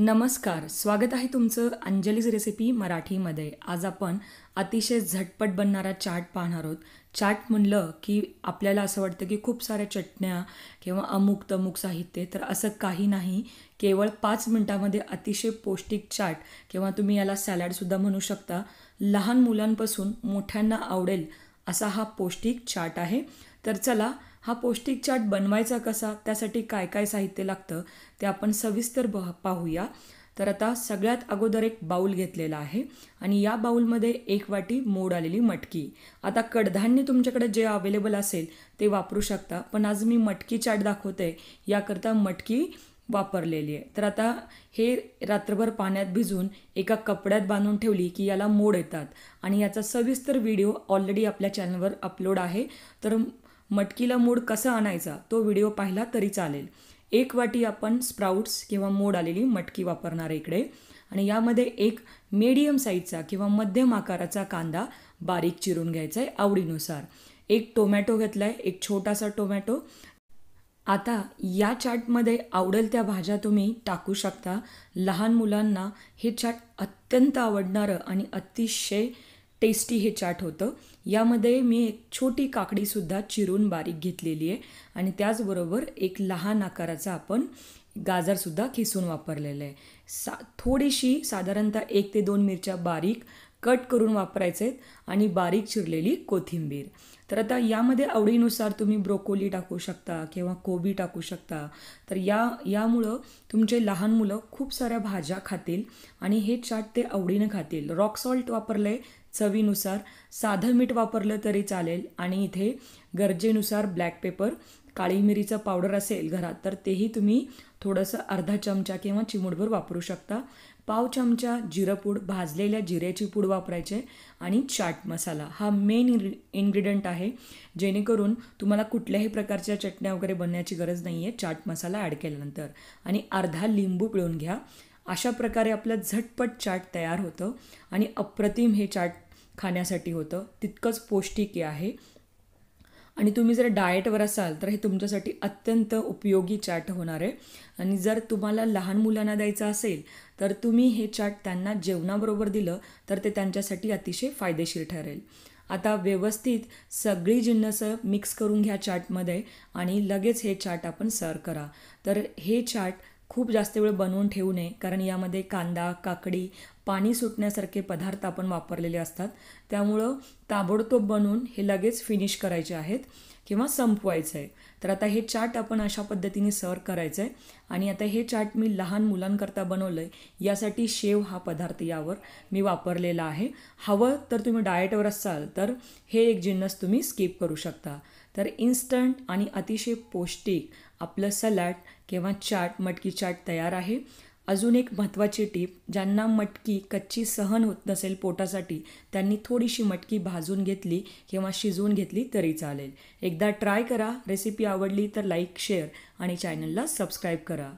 नमस्कार स्वागत आहे तुमचं अंजलीज रेसिपी मराठीमध्ये आज आपण अतिशय झटपट बनणारा चाट पाहणार आहोत चाट म्हणलं की आपल्याला असं वाटतं की खूप साऱ्या चटण्या किंवा अमुक तमुक साहित्य तर असं काही नाही केवळ पाच मिनटामध्ये अतिशय पौष्टिक चाट किंवा तुम्ही याला सॅलॅडसुद्धा म्हणू शकता लहान मुलांपासून मोठ्यांना आवडेल असा हा पौष्टिक चाट आहे तर चला हा पौष्टिक चाट बनवायचा कसा त्यासाठी काय काय साहित्य लागतं ते आपण सविस्तर ब पाहूया तर आता सगळ्यात अगोदर एक बाऊल घेतलेला आहे आणि या बाऊलमध्ये एक वाटी मोड आलेली मटकी आता कडधान्य तुमच्याकडे जे अवेलेबल असेल ते वापरू शकता पण आज मी मटकी चाट दाखवते याकरता मटकी वापरलेली आहे तर आता हे रात्रभर पाण्यात भिजून एका कपड्यात बांधून ठेवली की याला मोड येतात आणि याचा सविस्तर व्हिडिओ ऑलरेडी आपल्या चॅनलवर अपलोड आहे तर मटकीला मूड कसा आणायचा तो व्हिडिओ पाहिला तरी चालेल एक वाटी आपण स्प्राउट्स किंवा मोड आलेली मटकी वापरणार आहे इकडे आणि यामध्ये एक मीडियम साईजचा किंवा मध्यम आकाराचा कांदा बारीक चिरून घ्यायचा आहे आवडीनुसार एक टोमॅटो घेतला आहे एक छोटासा टोमॅटो आता या चाटमध्ये आवडेल त्या भाज्या तुम्ही टाकू शकता लहान मुलांना हे चाट अत्यंत आवडणारं आणि अतिशय टेस्टी हे चाट होतं यामध्ये मी एक छोटी काकडीसुद्धा चिरून बारीक घेतलेली आहे आणि त्याचबरोबर एक लहान आकाराचा आपण गाजरसुद्धा खिसून वापरलेलं आहे सा थोडीशी साधारणतः एक ते दोन मिरच्या बारीक कट करून वापरायचे आहेत आणि बारीक चिरलेली कोथिंबीर तर आता यामध्ये आवडीनुसार तुम्ही ब्रोकोली टाकू शकता किंवा कोबी टाकू शकता तर या यामुळं तुमचे लहान मुलं खूप साऱ्या भाज्या खातील आणि हे चाट ते आवडीनं खातील रॉक सॉल्ट वापरलं आहे चवीनुसार साधं मीठ वापरलं तरी चालेल आणि इथे गरजेनुसार ब्लॅक पेपर काळी मिरीचं पावडर असेल घरात तर तेही तुम्ही थोडंसं अर्धा चमचा किंवा चिमूटभर वापरू शकता पाव चमचा जिरंपूड पूड भाजलेल्या जिऱ्याची पूड वापरायचे आणि चाट मसाला हा मेन इन्ग्रि आहे जेणेकरून तुम्हाला कुठल्याही प्रकारच्या चटण्या वगैरे बनण्याची गरज नाही आहे चाट मसाला ॲड केल्यानंतर आणि अर्धा लिंबू पिळून घ्या अशा प्रकारे आपलं झटपट चाट तयार होतं आणि अप्रतिम हे चाट खाण्यासाठी होतं तितकंच पौष्टिकी आहे आणि तुम्ही जर डाएटवर असाल तर हे तुमच्यासाठी अत्यंत उपयोगी चाट होणार आहे आणि जर तुम्हाला लहान मुलांना द्यायचं असेल तर तुम्ही हे चाट त्यांना जेवणाबरोबर दिलं तर ते त्यांच्यासाठी अतिशय फायदेशीर ठरेल आता व्यवस्थित सगळी जिन्नसं मिक्स करून घ्या चाटमध्ये आणि लगेच हे चाट आपण सर्व करा तर हे चाट खूप जास्त वेळ बनवून ठेवू नये कारण यामध्ये कांदा काकडी पाणी सुटण्यासारखे पदार्थ आपण वापरलेले असतात त्यामुळं ताबडतोब बनवून हे लगेच फिनिश करायचे आहेत किंवा संपवायचं आहे तर आता हे चाट आपण अशा पद्धतीने सर्व करायचं आहे आणि आता हे चाट मी लहान मुलांकरता बनवलं आहे यासाठी शेव हा पदार्थ यावर मी वापरलेला आहे हवं तर तुम्ही डाएटवर असाल तर हे एक जिन्नस तुम्ही स्किप करू शकता तर इन्स्टंट आणि अतिशय पौष्टिक आपलं सलाड किंवा चाट मटकी चाट तयार आहे अजून एक महत्त्वाची टीप ज्यांना मटकी कच्ची सहन होत नसेल पोटासाठी त्यांनी थोडीशी मटकी भाजून घेतली किंवा शिजवून घेतली तरी चालेल एकदा ट्राय करा रेसिपी आवडली तर लाईक शेअर आणि चॅनलला सबस्क्राईब करा